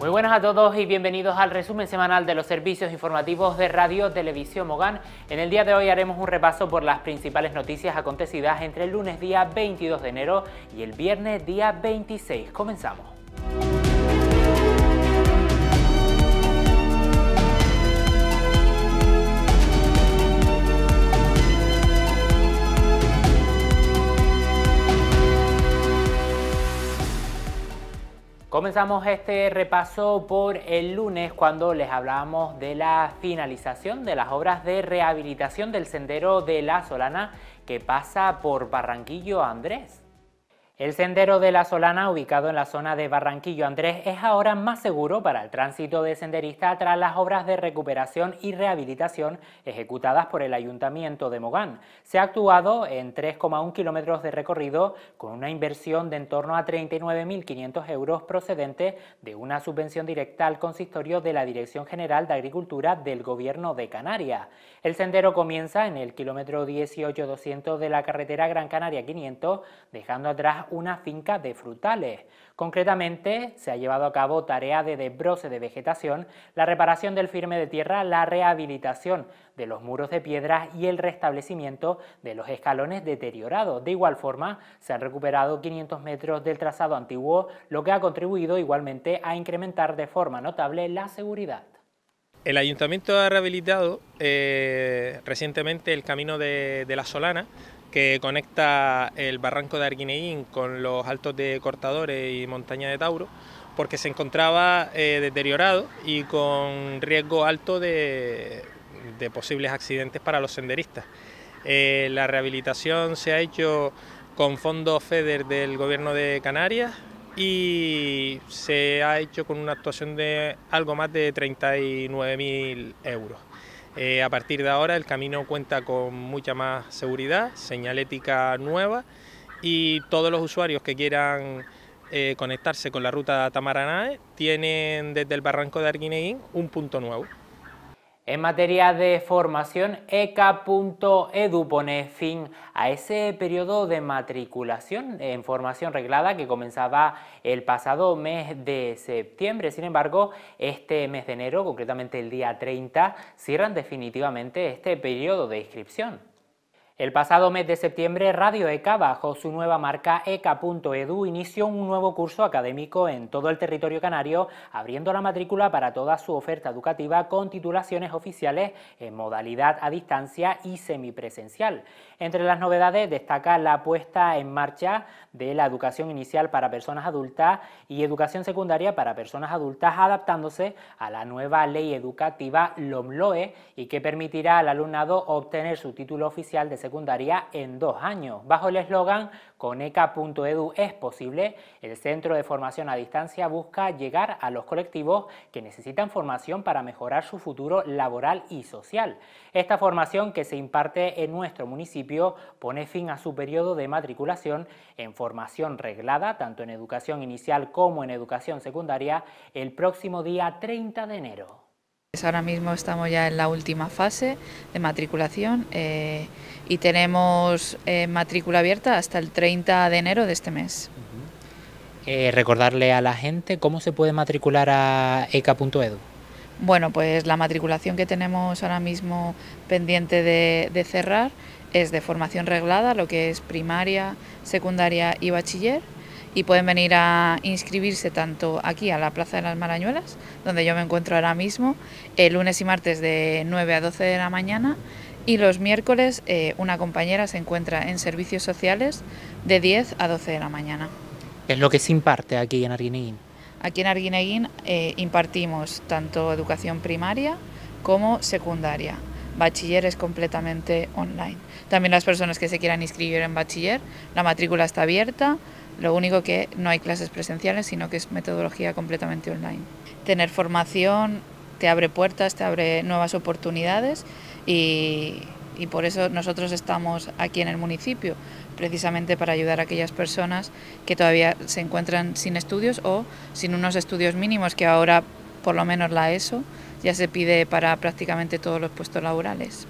Muy buenas a todos y bienvenidos al resumen semanal de los servicios informativos de Radio Televisión Mogán. En el día de hoy haremos un repaso por las principales noticias acontecidas entre el lunes día 22 de enero y el viernes día 26. Comenzamos. Comenzamos este repaso por el lunes cuando les hablábamos de la finalización de las obras de rehabilitación del sendero de La Solana que pasa por Barranquillo Andrés. El sendero de la Solana, ubicado en la zona de Barranquillo Andrés, es ahora más seguro para el tránsito de senderistas tras las obras de recuperación y rehabilitación ejecutadas por el Ayuntamiento de Mogán. Se ha actuado en 3,1 kilómetros de recorrido con una inversión de en torno a 39.500 euros procedente de una subvención directa al consistorio de la Dirección General de Agricultura del Gobierno de Canarias. El sendero comienza en el kilómetro 18.200 de la carretera Gran Canaria 500, dejando atrás una finca de frutales. Concretamente, se ha llevado a cabo tarea de desbroce de vegetación, la reparación del firme de tierra, la rehabilitación de los muros de piedra y el restablecimiento de los escalones deteriorados. De igual forma, se han recuperado 500 metros del trazado antiguo, lo que ha contribuido igualmente a incrementar de forma notable la seguridad. El ayuntamiento ha rehabilitado eh, recientemente el camino de, La Solana que conecta el barranco de Arguineín con los altos de Cortadores y Montaña de Tauro porque se encontraba eh, deteriorado y con riesgo alto de, posibles accidentes para los senderistas. Eh, la rehabilitación se ha hecho con fondos FEDER del Gobierno de Canarias, y se ha hecho con una actuación de algo más de 39.000 euros. Eh, a partir de ahora el camino cuenta con mucha más seguridad, señalética nueva y todos los usuarios que quieran eh, conectarse con la ruta Tamaranae tienen desde el barranco de Arguineguín un punto nuevo. En materia de formación, ECA.edu pone fin a ese periodo de matriculación en formación reglada que comenzaba el pasado mes de septiembre. Sin embargo, este mes de enero, concretamente el día 30, cierran definitivamente este periodo de inscripción. El pasado mes de septiembre, Radio ECA, bajo su nueva marca ECA.edu, inició un nuevo curso académico en todo el territorio canario, abriendo la matrícula para toda su oferta educativa con titulaciones oficiales en modalidad a distancia y semipresencial. Entre las novedades destaca la puesta en marcha de la educación inicial para personas adultas y educación secundaria para personas adultas, adaptándose a la nueva ley educativa LOMLOE y que permitirá al alumnado obtener su título oficial de secundaria en dos años. Bajo el eslogan coneca.edu es posible, el Centro de Formación a Distancia busca llegar a los colectivos que necesitan formación para mejorar su futuro laboral y social. Esta formación que se imparte en nuestro municipio pone fin a su periodo de matriculación en formación reglada, tanto en educación inicial como en educación secundaria, el próximo día 30 de enero. Pues ahora mismo estamos ya en la última fase de matriculación eh, y tenemos eh, matrícula abierta hasta el 30 de enero de este mes. Eh, recordarle a la gente cómo se puede matricular a eca.edu. Bueno, pues la matriculación que tenemos ahora mismo pendiente de cerrar es de formación reglada, lo que es primaria, secundaria y bachiller y pueden venir a inscribirse tanto aquí a la Plaza de las Marañuelas, donde yo me encuentro ahora mismo, el eh, lunes y martes de 9 a 12 de la mañana y los miércoles eh, una compañera se encuentra en servicios sociales de 10 a 12 de la mañana. es lo que se imparte aquí en Arguineguín? Aquí en Arguineguín eh, impartimos tanto educación primaria como secundaria. Bachiller es completamente online. También las personas que se quieran inscribir en bachiller, la matrícula está abierta, lo único que no hay clases presenciales, sino que es metodología completamente online. Tener formación te abre puertas, te abre nuevas oportunidades y, y por eso nosotros estamos aquí en el municipio, precisamente para ayudar a aquellas personas que todavía se encuentran sin estudios o sin unos estudios mínimos que ahora, por lo menos la ESO, ya se pide para prácticamente todos los puestos laborales.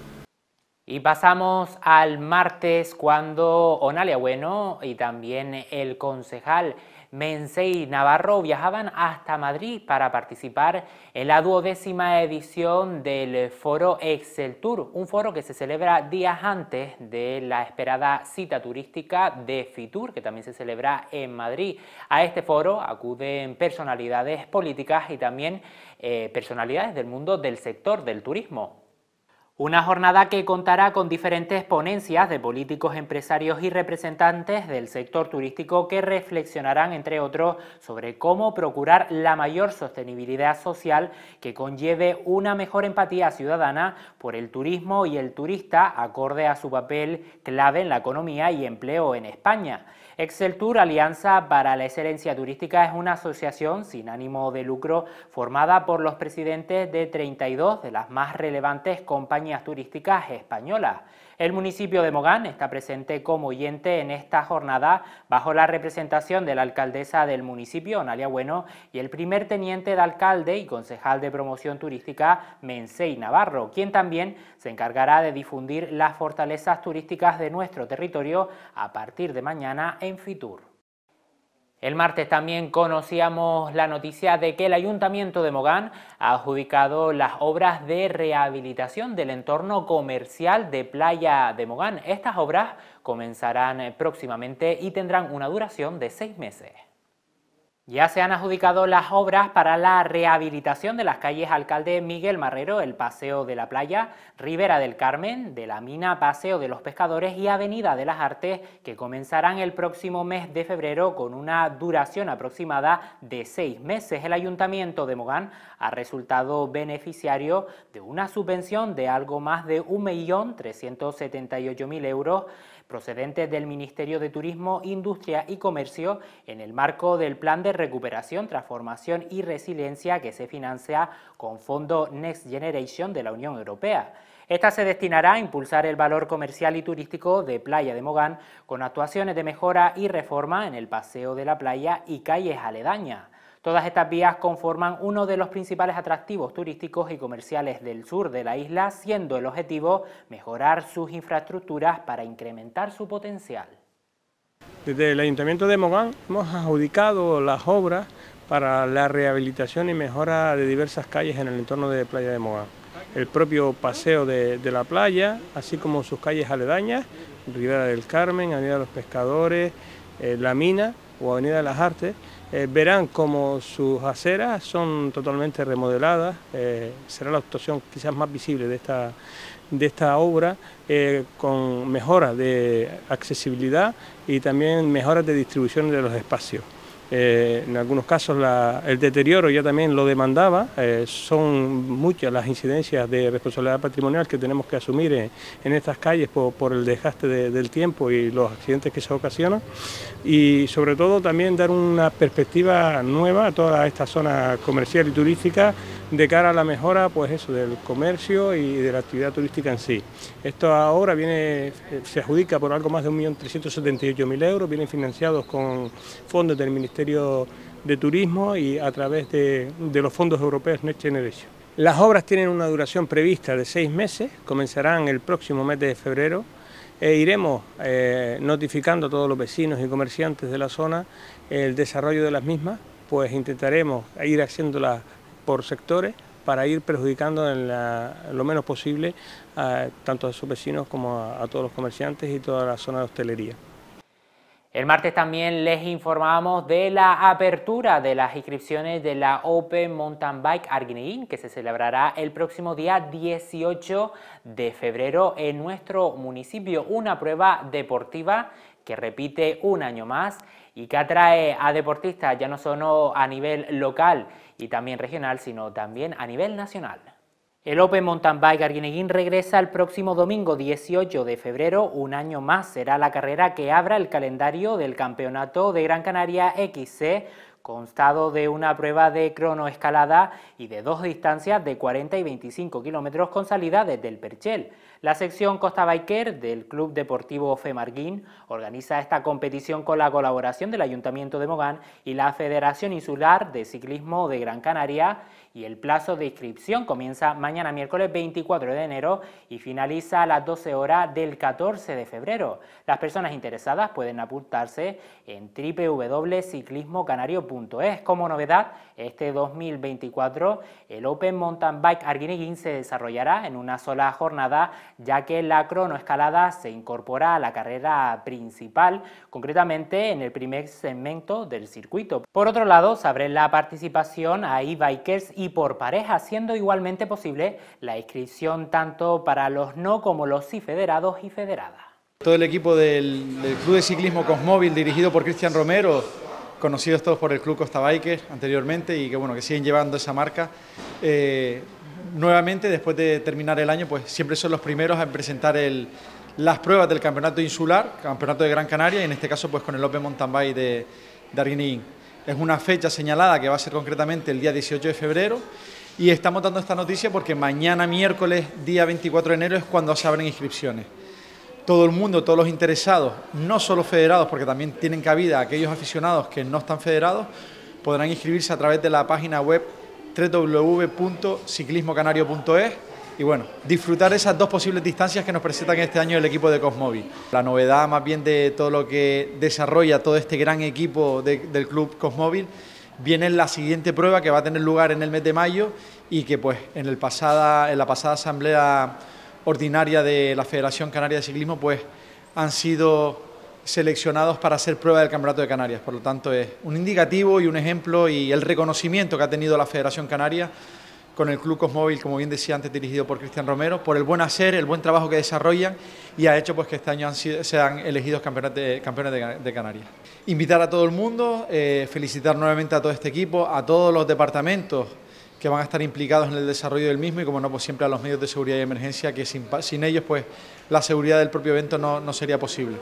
Y pasamos al martes cuando Onalia Bueno y también el concejal Mensei Navarro viajaban hasta Madrid para participar en la duodécima edición del foro Excel Tour, un foro que se celebra días antes de la esperada cita turística de Fitur, que también se celebra en Madrid. A este foro acuden personalidades políticas y también eh, personalidades del mundo del sector del turismo. Una jornada que contará con diferentes ponencias de políticos, empresarios y representantes del sector turístico que reflexionarán, entre otros, sobre cómo procurar la mayor sostenibilidad social que conlleve una mejor empatía ciudadana por el turismo y el turista acorde a su papel clave en la economía y empleo en España. Tour Alianza para la Excelencia Turística es una asociación sin ánimo de lucro formada por los presidentes de 32 de las más relevantes compañías turísticas españolas. El municipio de Mogán está presente como oyente en esta jornada bajo la representación de la alcaldesa del municipio, Nalia Bueno, y el primer teniente de alcalde y concejal de promoción turística, Mensei Navarro, quien también se encargará de difundir las fortalezas turísticas de nuestro territorio a partir de mañana en Fitur. El martes también conocíamos la noticia de que el Ayuntamiento de Mogán ha adjudicado las obras de rehabilitación del entorno comercial de Playa de Mogán. Estas obras comenzarán próximamente y tendrán una duración de seis meses. Ya se han adjudicado las obras para la rehabilitación de las calles Alcalde Miguel Marrero, el Paseo de la Playa, Rivera del Carmen, de la Mina, Paseo de los Pescadores y Avenida de las Artes, que comenzarán el próximo mes de febrero con una duración aproximada de seis meses. El Ayuntamiento de Mogán ha resultado beneficiario de una subvención de algo más de 1.378.000 euros procedentes del Ministerio de Turismo, Industria y Comercio en el marco del Plan de Recuperación, Transformación y Resiliencia que se financia con Fondo Next Generation de la Unión Europea. Esta se destinará a impulsar el valor comercial y turístico de Playa de Mogán con actuaciones de mejora y reforma en el Paseo de la Playa y calles aledañas. Todas estas vías conforman uno de los principales atractivos turísticos y comerciales del sur de la isla, siendo el objetivo mejorar sus infraestructuras para incrementar su potencial. Desde el Ayuntamiento de Mogán hemos adjudicado las obras para la rehabilitación y mejora de diversas calles en el entorno de Playa de Mogán. El propio paseo de, la playa, así como sus calles aledañas, Rivera del Carmen, Avenida de los Pescadores, eh, La Mina o Avenida de las Artes, eh, verán como sus aceras son totalmente remodeladas, eh, será la actuación quizás más visible de esta, obra, eh, con mejoras de accesibilidad y también mejoras de distribución de los espacios. Eh, en algunos casos el deterioro ya también lo demandaba, eh, son muchas las incidencias de responsabilidad patrimonial que tenemos que asumir en, estas calles por, el desgaste del tiempo y los accidentes que se ocasionan y sobre todo también dar una perspectiva nueva a toda esta zona comercial y turística de cara a la mejora pues eso, del comercio y de la actividad turística en sí. Esto ahora viene, eh, se adjudica por algo más de 1.378.000 euros, vienen financiados con fondos del Ministerio de Turismo y a través de, los fondos europeos Next Generation. Las obras tienen una duración prevista de seis meses, comenzarán el próximo mes de febrero e iremos eh, notificando a todos los vecinos y comerciantes de la zona el desarrollo de las mismas, pues intentaremos ir haciéndolas sectores para ir perjudicando lo menos posible tanto a sus vecinos como a, a todos los comerciantes y toda la zona de hostelería. El martes también les informamos de la apertura de las inscripciones de la Open Mountain Bike Arguineguín que se celebrará el próximo día 18 de febrero en nuestro municipio. Una prueba deportiva que repite un año más y que atrae a deportistas ya no solo a nivel local y también regional, sino también a nivel nacional. El Open Mountain Bike Arguineguín regresa el próximo domingo 18 de febrero, un año más será la carrera que abra el calendario del Campeonato de Gran Canaria XC, constado de una prueba de cronoescalada y de dos distancias de 40 y 25 kilómetros con salida desde el Perchel. La sección Costa Biker del Club Deportivo Femarguín organiza esta competición con la colaboración del Ayuntamiento de Mogán y la Federación Insular de Ciclismo de Gran Canaria y el plazo de inscripción comienza mañana miércoles 24 de enero y finaliza a las 12 horas del 14 de febrero. Las personas interesadas pueden apuntarse en www.ciclismocanario.es. Como novedad, este 2024 el Open Mountain Bike Arguineguín se desarrollará en una sola jornada ya que la cronoescalada se incorpora a la carrera principal, concretamente en el primer segmento del circuito. Por otro lado, se abre la participación a e-bikers y por pareja, siendo igualmente posible la inscripción tanto para los no como los sí federados y federadas. Todo el equipo del, del Club de Ciclismo Cosmóvil dirigido por Cristian Romero conocidos todos por el Club Costa Biker anteriormente y que bueno, que siguen llevando esa marca. Eh, nuevamente, después de terminar el año, pues siempre son los primeros en presentar las pruebas del campeonato insular, campeonato de Gran Canaria y en este caso pues con el Open Mountain Bike de, de Arguinín. Es una fecha señalada que va a ser concretamente el día 18 de febrero y estamos dando esta noticia porque mañana miércoles, día 24 de enero, es cuando se abren inscripciones todo el mundo, todos los interesados, no solo federados, porque también tienen cabida aquellos aficionados que no están federados, podrán inscribirse a través de la página web www.ciclismocanario.es y bueno, disfrutar esas dos posibles distancias que nos presentan este año el equipo de Cosmóvil. La novedad más bien de todo lo que desarrolla todo este gran equipo del club Cosmóvil viene en la siguiente prueba que va a tener lugar en el mes de mayo y que pues en, el pasada, en la pasada asamblea ordinaria de la Federación Canaria de Ciclismo, pues han sido seleccionados para hacer prueba del Campeonato de Canarias. Por lo tanto, es un indicativo y un ejemplo y el reconocimiento que ha tenido la Federación Canaria con el Club Cosmóvil, como bien decía antes, dirigido por Cristian Romero, por el buen hacer, el buen trabajo que desarrollan y ha hecho pues, que este año sean elegidos campeones de, campeones de, Canarias. Invitar a todo el mundo, eh, felicitar nuevamente a todo este equipo, a todos los departamentos que van a estar implicados en el desarrollo del mismo y como no, pues siempre a los medios de seguridad y emergencia, que sin, ellos pues la seguridad del propio evento no sería posible.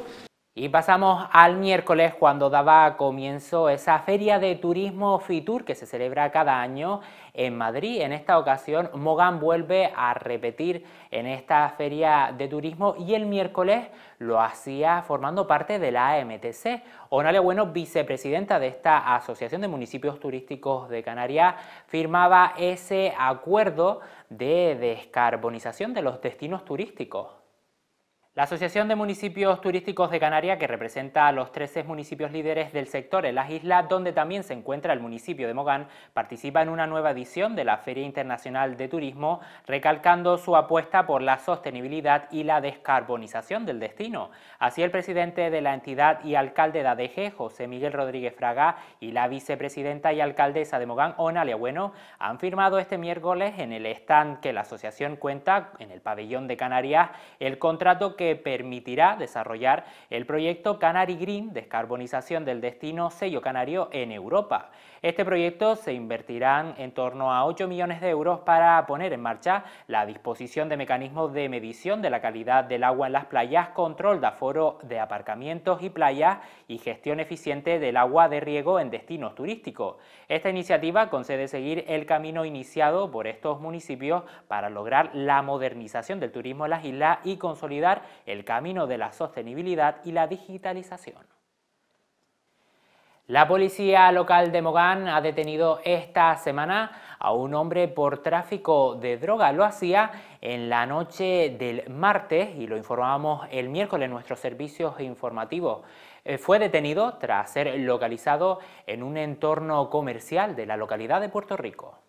Y pasamos al miércoles cuando daba comienzo esa feria de turismo Fitur que se celebra cada año en Madrid. En esta ocasión Mogán vuelve a repetir en esta feria de turismo y el miércoles lo hacía formando parte de la AMTC. Onalia Bueno, vicepresidenta de esta Asociación de Municipios Turísticos de Canarias, firmaba ese acuerdo de descarbonización de los destinos turísticos. La Asociación de Municipios Turísticos de Canarias, que representa a los 13 municipios líderes del sector en las islas, donde también se encuentra el municipio de Mogán, participa en una nueva edición de la Feria Internacional de Turismo, recalcando su apuesta por la sostenibilidad y la descarbonización del destino. Así el presidente de la entidad y alcalde de ADG, José Miguel Rodríguez Fraga, y la vicepresidenta y alcaldesa de Mogán, Onalia Bueno, han firmado este miércoles en el stand que la asociación cuenta en el pabellón de Canarias el contrato que permitirá desarrollar el proyecto Canary Green, descarbonización del destino sello canario en Europa. Este proyecto se invertirán en torno a 8 millones de euros para poner en marcha la disposición de mecanismos de medición de la calidad del agua en las playas, control de aforo de aparcamientos y playas y gestión eficiente del agua de riego en destinos turísticos. Esta iniciativa concede seguir el camino iniciado por estos municipios para lograr la modernización del turismo en las islas y consolidar el camino de la sostenibilidad y la digitalización. La policía local de Mogán ha detenido esta semana a un hombre por tráfico de droga. Lo hacía en la noche del martes y lo informábamos el miércoles en nuestros servicios informativos. Eh, fue detenido tras ser localizado en un entorno comercial de la localidad de Puerto Rico.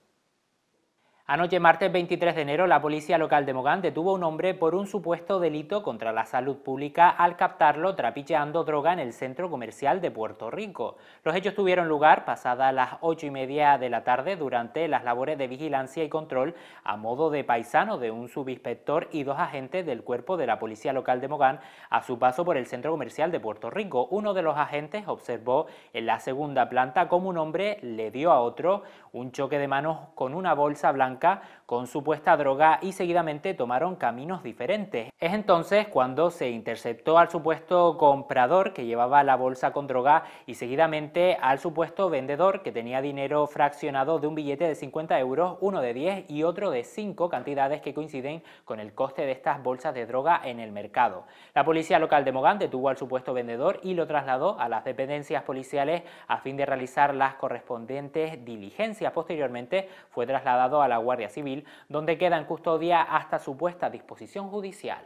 Anoche, martes 23 de enero, la policía local de Mogán detuvo a un hombre por un supuesto delito contra la salud pública al captarlo trapicheando droga en el centro comercial de Puerto Rico. Los hechos tuvieron lugar pasadas las ocho y media de la tarde durante las labores de vigilancia y control a modo de paisano de un subinspector y dos agentes del cuerpo de la policía local de Mogán a su paso por el centro comercial de Puerto Rico. Uno de los agentes observó en la segunda planta como un hombre le dio a otro un choque de manos con una bolsa blanca con supuesta droga y seguidamente tomaron caminos diferentes. Es entonces cuando se interceptó al supuesto comprador que llevaba la bolsa con droga y seguidamente al supuesto vendedor que tenía dinero fraccionado de un billete de 50 euros, uno de 10 y otro de 5, cantidades que coinciden con el coste de estas bolsas de droga en el mercado. La policía local de Mogán detuvo al supuesto vendedor y lo trasladó a las dependencias policiales a fin de realizar las correspondientes diligencias. Posteriormente fue trasladado a la Guardia Civil, donde queda en custodia hasta supuesta disposición judicial.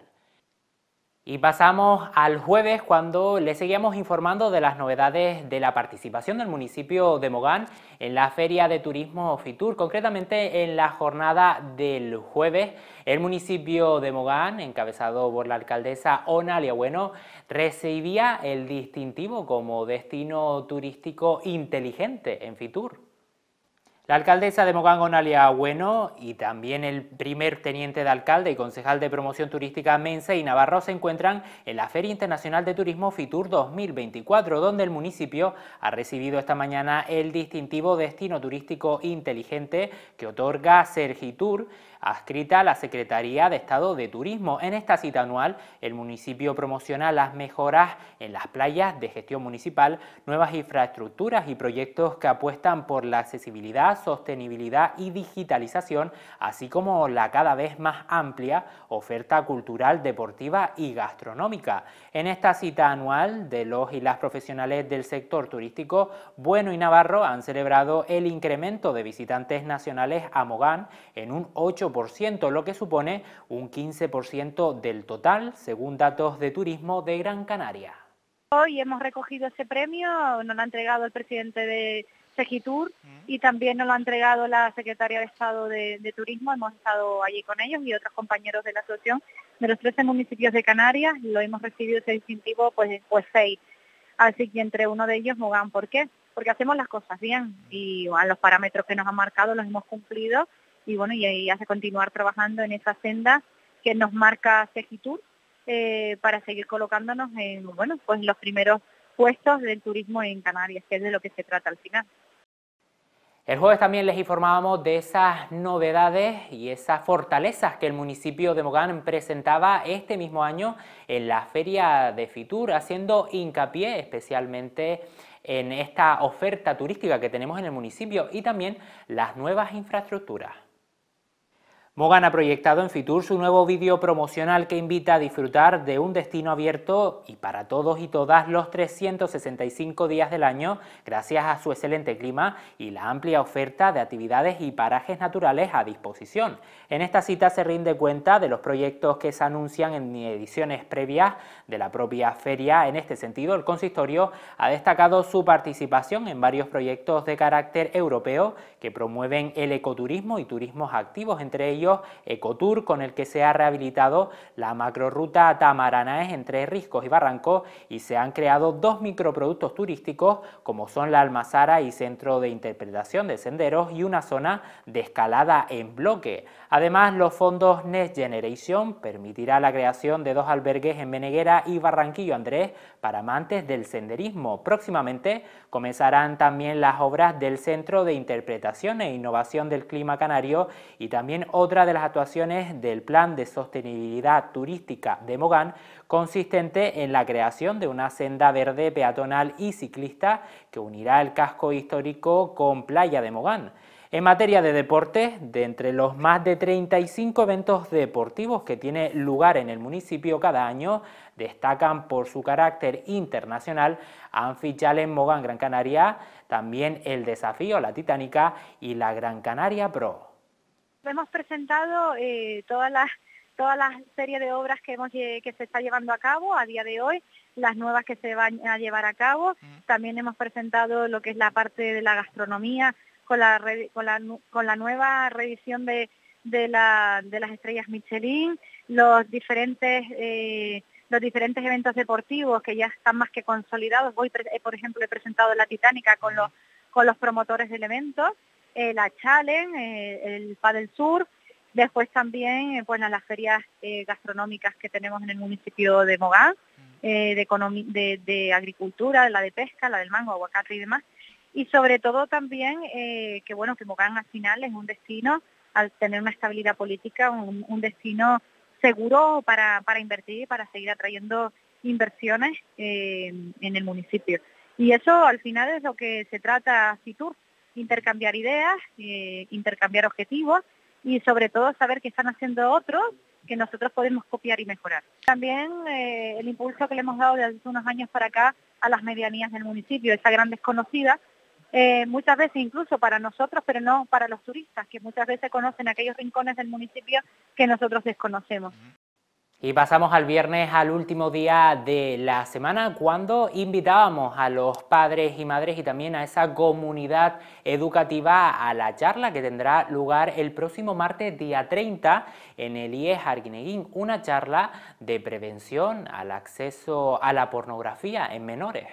Y pasamos al jueves cuando le seguíamos informando de las novedades de la participación del municipio de Mogán en la Feria de Turismo Fitur. Concretamente en la jornada del jueves, el municipio de Mogán, encabezado por la alcaldesa Ona Bueno, recibía el distintivo como destino turístico inteligente en Fitur. La alcaldesa de Mogán Gonalia Bueno y también el primer teniente de alcalde y concejal de promoción turística Mensa y Navarro se encuentran en la Feria Internacional de Turismo FITUR 2024, donde el municipio ha recibido esta mañana el distintivo Destino Turístico Inteligente que otorga Sergitur adscrita a la Secretaría de Estado de Turismo. En esta cita anual, el municipio promociona las mejoras en las playas de gestión municipal, nuevas infraestructuras y proyectos que apuestan por la accesibilidad, sostenibilidad y digitalización, así como la cada vez más amplia oferta cultural, deportiva y gastronómica. En esta cita anual de los y las profesionales del sector turístico, Bueno y Navarro han celebrado el incremento de visitantes nacionales a Mogán en un 8% lo que supone un 15% del total, según datos de turismo de Gran Canaria. Hoy hemos recogido ese premio, nos lo ha entregado el presidente de Segitur mm. y también nos lo ha entregado la secretaria de Estado de, Turismo. Hemos estado allí con ellos y otros compañeros de la asociación de los 13 municipios de Canarias. Lo hemos recibido ese distintivo, pues, pues seis. Así que entre uno de ellos, Mogán, ¿por qué? Porque hacemos las cosas bien y los parámetros que nos han marcado los hemos cumplido y bueno, y, ahí hace continuar trabajando en esa senda que nos marca Segitur eh, para seguir colocándonos en, bueno, pues los primeros puestos del turismo en Canarias, que es de lo que se trata al final. El jueves también les informábamos de esas novedades y esas fortalezas que el municipio de Mogán presentaba este mismo año en la feria de Fitur, haciendo hincapié especialmente en esta oferta turística que tenemos en el municipio y también las nuevas infraestructuras. Mogan ha proyectado en Fitur su nuevo vídeo promocional que invita a disfrutar de un destino abierto y para todos y todas los 365 días del año gracias a su excelente clima y la amplia oferta de actividades y parajes naturales a disposición. En esta cita se rinde cuenta de los proyectos que se anuncian en ediciones previas de la propia feria. En este sentido, el consistorio ha destacado su participación en varios proyectos de carácter europeo que promueven el ecoturismo y turismos activos, entre ellos Ecotour, con el que se ha rehabilitado la macroruta Tamaranaes entre Riscos y Barranco y se han creado dos microproductos turísticos como son la Almazara y Centro de Interpretación de Senderos y una zona de escalada en bloque. Además, los fondos Next Generation permitirá la creación de dos albergues en Meneguera y Barranquillo Andrés para amantes del senderismo. Próximamente comenzarán también las obras del Centro de Interpretación e Innovación del Clima Canario y también otros de las actuaciones del Plan de Sostenibilidad Turística de Mogán consistente en la creación de una senda verde peatonal y ciclista que unirá el casco histórico con Playa de Mogán. En materia de deportes, de entre los más de 35 eventos deportivos que tiene lugar en el municipio cada año, destacan por su carácter internacional Anfichal Challenge Mogán Gran Canaria, también el desafío La Titánica y la Gran Canaria Pro hemos presentado eh, toda la serie de obras que, se está llevando a cabo a día de hoy, las nuevas que se van a llevar a cabo. Mm. También hemos presentado lo que es la parte de la gastronomía con la, nueva revisión de, las estrellas Michelin, eh, los diferentes, eventos deportivos que ya están más que consolidados. Eh, por ejemplo, he presentado la Titánica con los, con los promotores del evento. Eh, la Challenge, eh, el del Sur, después también eh, bueno, las ferias gastronómicas que tenemos en el municipio de Mogán, mm. de, de, de agricultura, la de pesca, la del mango, aguacate y demás, y sobre todo también que bueno que Mogán al final es un destino al tener una estabilidad política un, destino seguro para, invertir y para seguir atrayendo inversiones en el municipio y eso al final es lo que se trata Fitur intercambiar ideas, eh, intercambiar objetivos y sobre todo saber qué están haciendo otros que nosotros podemos copiar y mejorar. También eh, el impulso que le hemos dado desde hace unos años para acá a las medianías del municipio, esa gran desconocida, eh, muchas veces incluso para nosotros, pero no para los turistas, que muchas veces conocen aquellos rincones del municipio que nosotros desconocemos. Y pasamos al viernes, al último día de la semana, cuando invitábamos a los padres y madres y también a esa comunidad educativa a la charla que tendrá lugar el próximo martes, día 30, en el IE Arguineguín. Una charla de prevención al acceso a la pornografía en menores.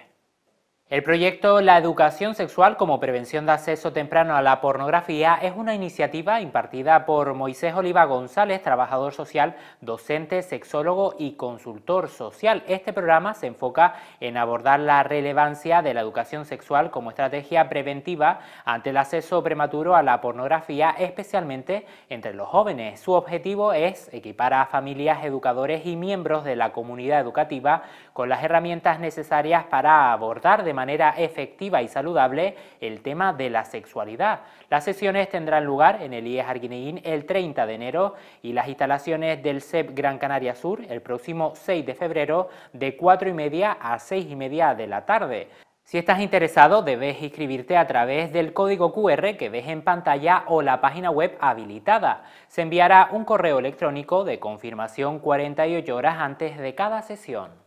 El proyecto La educación sexual como prevención de acceso temprano a la pornografía es una iniciativa impartida por Moisés Oliva González, trabajador social, docente, sexólogo y consultor social. Este programa se enfoca en abordar la relevancia de la educación sexual como estrategia preventiva ante el acceso prematuro a la pornografía, especialmente entre los jóvenes. Su objetivo es equipar a familias, educadores y miembros de la comunidad educativa con las herramientas necesarias para abordar de manera efectiva y saludable el tema de la sexualidad. Las sesiones tendrán lugar en el IES Arguineguín el 30 de enero y las instalaciones del CEP Gran Canaria Sur el próximo 6 de febrero de 4 y media a 6 y media de la tarde. Si estás interesado, debes inscribirte a través del código QR que ves en pantalla o la página web habilitada. Se enviará un correo electrónico de confirmación 48 horas antes de cada sesión.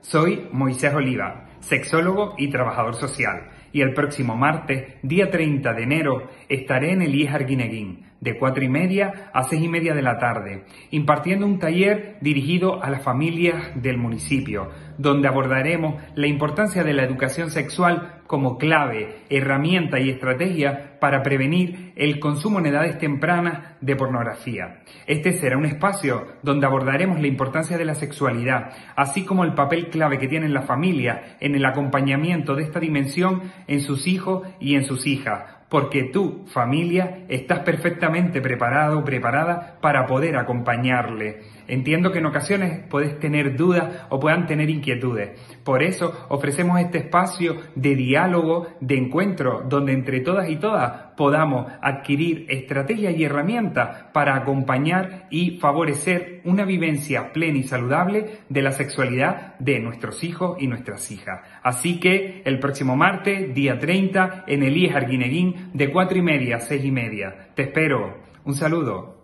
Soy Moisés Oliva, sexólogo y trabajador social, y el próximo martes, día 30 de enero, estaré en el Arguineguín de cuatro y media a seis y media de la tarde, impartiendo un taller dirigido a las familias del municipio, donde abordaremos la importancia de la educación sexual como clave, herramienta y estrategia para prevenir el consumo en edades tempranas de pornografía. Este será un espacio donde abordaremos la importancia de la sexualidad, así como el papel clave que tienen la familia en el acompañamiento de esta dimensión en sus hijos y en sus hijas, porque tú, familia, estás perfectamente preparado, o preparada para poder acompañarle. Entiendo que en ocasiones puedes tener dudas o puedan tener inquietudes. Por eso ofrecemos este espacio de diálogo, de encuentro, donde entre todas y todas podamos adquirir estrategias y herramientas para acompañar y favorecer una vivencia plena y saludable de la sexualidad de nuestros hijos y nuestras hijas. Así que el próximo martes, día 30, en el Elías Arguineguín, de 4 y media a 6 y media. Te espero. Un saludo.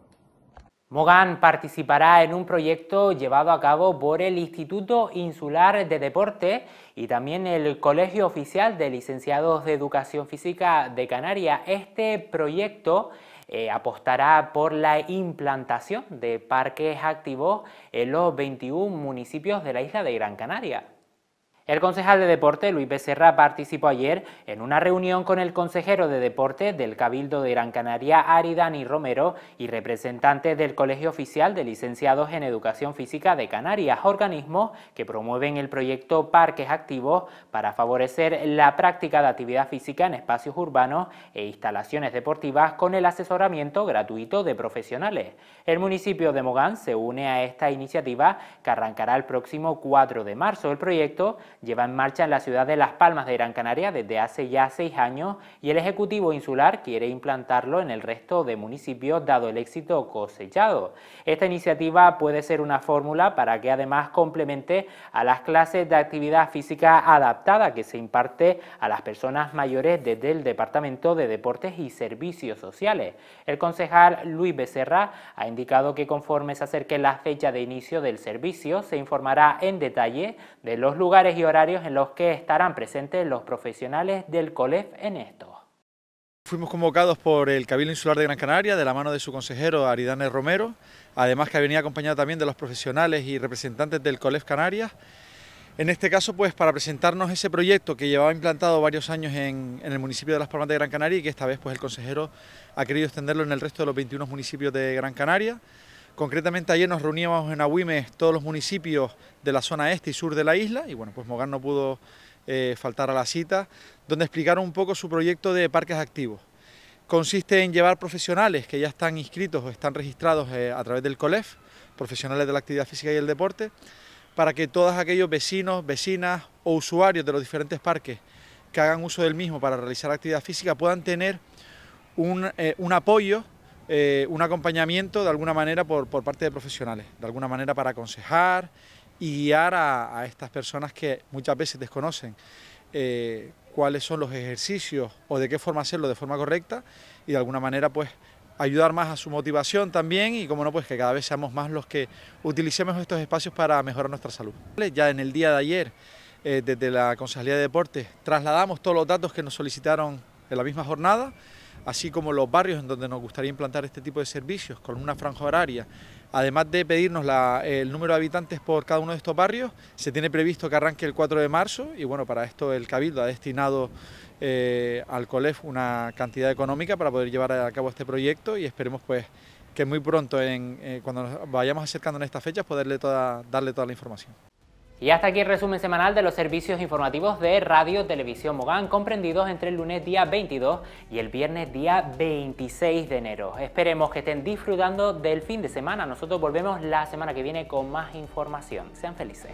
Mogán participará en un proyecto llevado a cabo por el Instituto Insular de Deporte y también el Colegio Oficial de Licenciados de Educación Física de Canarias. Este proyecto eh, apostará por la implantación de parques activos en los 21 municipios de la isla de Gran Canaria. El concejal de Deporte, Luis Becerra, participó ayer en una reunión con el consejero de Deporte del Cabildo de Gran Canaria, Ari Romero, y representantes del Colegio Oficial de Licenciados en Educación Física de Canarias, organismos que promueven el proyecto Parques Activos para favorecer la práctica de actividad física en espacios urbanos e instalaciones deportivas con el asesoramiento gratuito de profesionales. El municipio de Mogán se une a esta iniciativa que arrancará el próximo 4 de marzo. El proyecto lleva en marcha en la ciudad de Las Palmas de Gran Canaria desde hace ya seis años y el Ejecutivo Insular quiere implantarlo en el resto de municipios dado el éxito cosechado. Esta iniciativa puede ser una fórmula para que además complemente a las clases de actividad física adaptada que se imparte a las personas mayores desde el Departamento de Deportes y Servicios Sociales. El concejal Luis Becerra ha indicado que conforme se acerque la fecha de inicio del servicio se informará en detalle de los lugares y horarios en los que estarán presentes los profesionales del COLEF en esto. Fuimos convocados por el Cabildo Insular de Gran Canaria de la mano de su consejero Aridane Romero, además que venía acompañado también de los profesionales y representantes del COLEF Canarias. En este caso, pues para presentarnos ese proyecto que llevaba implantado varios años en, en, el municipio de Las Palmas de Gran Canaria y que esta vez pues el consejero ha querido extenderlo en el resto de los 21 municipios de Gran Canaria. Concretamente ayer nos reuníamos en Agüimes todos los municipios de la zona este y sur de la isla y bueno, pues Mogán no pudo eh, faltar a la cita, donde explicaron un poco su proyecto de parques activos. Consiste en llevar profesionales que ya están inscritos o están registrados eh, a través del COLEF, profesionales de la actividad física y el deporte, para que todos aquellos vecinos, vecinas o usuarios de los diferentes parques que hagan uso del mismo para realizar actividad física puedan tener un, eh, un apoyo eh, un acompañamiento de alguna manera por, parte de profesionales, de alguna manera para aconsejar y guiar a, estas personas que muchas veces desconocen eh, cuáles son los ejercicios o de qué forma hacerlo de forma correcta y de alguna manera pues ayudar más a su motivación también y como no pues que cada vez seamos más los que utilicemos estos espacios para mejorar nuestra salud. Ya en el día de ayer eh, desde la Concejalía de Deportes trasladamos todos los datos que nos solicitaron en la misma jornada así como los barrios en donde nos gustaría implantar este tipo de servicios, con una franja horaria. Además de pedirnos el número de habitantes por cada uno de estos barrios, se tiene previsto que arranque el 4 de marzo y bueno, para esto el Cabildo ha destinado eh, al COLEF una cantidad económica para poder llevar a cabo este proyecto y esperemos pues que muy pronto, eh, cuando nos vayamos acercando en estas fechas, poderle darle toda la información. Y hasta aquí el resumen semanal de los servicios informativos de Radio Televisión Mogán, comprendidos entre el lunes día 22 y el viernes día 26 de enero. Esperemos que estén disfrutando del fin de semana. Nosotros volvemos la semana que viene con más información. Sean felices.